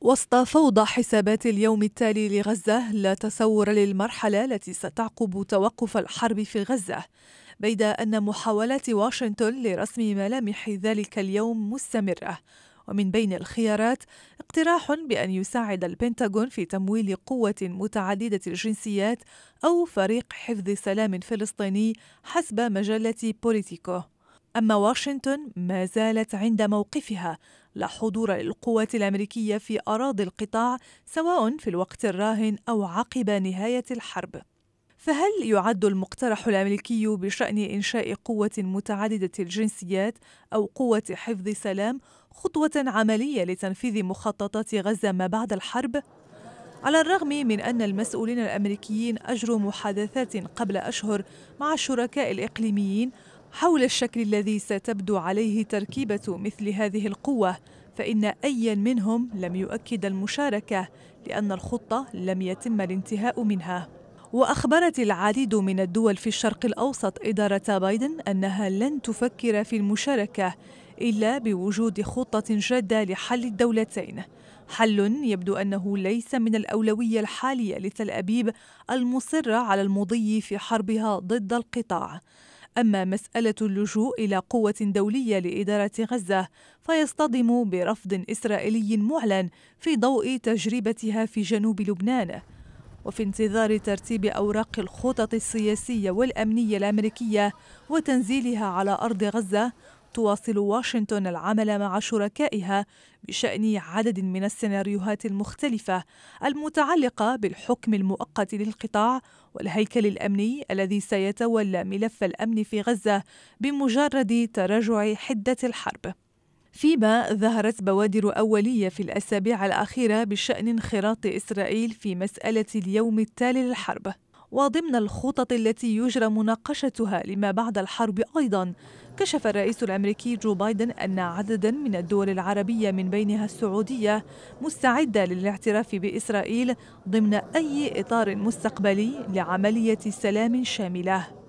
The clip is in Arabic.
وسط فوضى حسابات اليوم التالي لغزة لا تصور للمرحلة التي ستعقب توقف الحرب في غزة بيد أن محاولات واشنطن لرسم ملامح ذلك اليوم مستمرة ومن بين الخيارات اقتراح بأن يساعد البنتاغون في تمويل قوة متعددة الجنسيات أو فريق حفظ سلام فلسطيني حسب مجلة بوليتيكو أما واشنطن ما زالت عند موقفها لا حضور للقوات الأمريكية في أراضي القطاع سواء في الوقت الراهن أو عقب نهاية الحرب فهل يعد المقترح الامريكي بشان انشاء قوه متعدده الجنسيات او قوه حفظ سلام خطوه عمليه لتنفيذ مخططات غزه ما بعد الحرب على الرغم من ان المسؤولين الامريكيين اجروا محادثات قبل اشهر مع الشركاء الاقليميين حول الشكل الذي ستبدو عليه تركيبة مثل هذه القوة فإن أيا منهم لم يؤكد المشاركة لأن الخطة لم يتم الانتهاء منها وأخبرت العديد من الدول في الشرق الأوسط إدارة بايدن أنها لن تفكر في المشاركة إلا بوجود خطة جادة لحل الدولتين حل يبدو أنه ليس من الأولوية الحالية لتل أبيب المصرة على المضي في حربها ضد القطاع أما مسألة اللجوء إلى قوة دولية لإدارة غزة فيصطدم برفض إسرائيلي معلن في ضوء تجربتها في جنوب لبنان وفي انتظار ترتيب أوراق الخطط السياسية والأمنية الأمريكية وتنزيلها على أرض غزة تواصل واشنطن العمل مع شركائها بشأن عدد من السيناريوهات المختلفة المتعلقة بالحكم المؤقت للقطاع والهيكل الأمني الذي سيتولى ملف الأمن في غزة بمجرد تراجع حدة الحرب. فيما ظهرت بوادر أولية في الأسابيع الأخيرة بشأن انخراط إسرائيل في مسألة اليوم التالي للحرب وضمن الخطط التي يجرى مناقشتها لما بعد الحرب أيضا كشف الرئيس الأمريكي جو بايدن أن عددا من الدول العربية من بينها السعودية مستعدة للاعتراف بإسرائيل ضمن أي إطار مستقبلي لعملية سلام شاملة